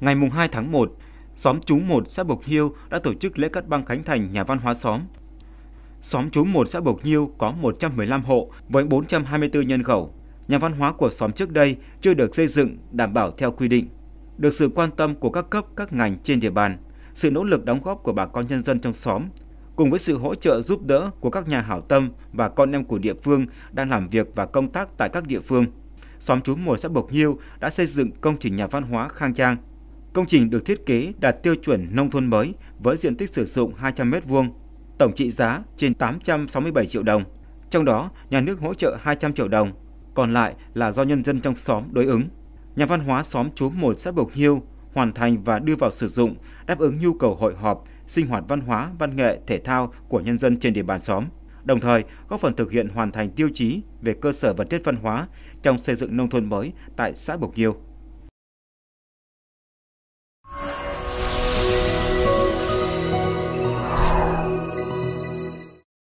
Ngày 2 tháng 1, xóm Chú 1 xã Bộc Hiêu đã tổ chức lễ cắt băng khánh thành nhà văn hóa xóm. Xóm Chú 1 xã Bộc Hiêu có 115 hộ với 424 nhân khẩu. Nhà văn hóa của xóm trước đây chưa được xây dựng đảm bảo theo quy định. Được sự quan tâm của các cấp, các ngành trên địa bàn, sự nỗ lực đóng góp của bà con nhân dân trong xóm, cùng với sự hỗ trợ giúp đỡ của các nhà hảo tâm và con em của địa phương đang làm việc và công tác tại các địa phương, xóm Chú một xã Bộc Hiêu đã xây dựng công trình nhà văn hóa khang trang – Công trình được thiết kế đạt tiêu chuẩn nông thôn mới với diện tích sử dụng 200 m2, tổng trị giá trên 867 triệu đồng. Trong đó, nhà nước hỗ trợ 200 triệu đồng, còn lại là do nhân dân trong xóm đối ứng. Nhà văn hóa xóm chú 1 xã Bộc Hiêu hoàn thành và đưa vào sử dụng, đáp ứng nhu cầu hội họp, sinh hoạt văn hóa, văn nghệ, thể thao của nhân dân trên địa bàn xóm. Đồng thời, góp phần thực hiện hoàn thành tiêu chí về cơ sở vật chất văn hóa trong xây dựng nông thôn mới tại xã Bộc Hiêu.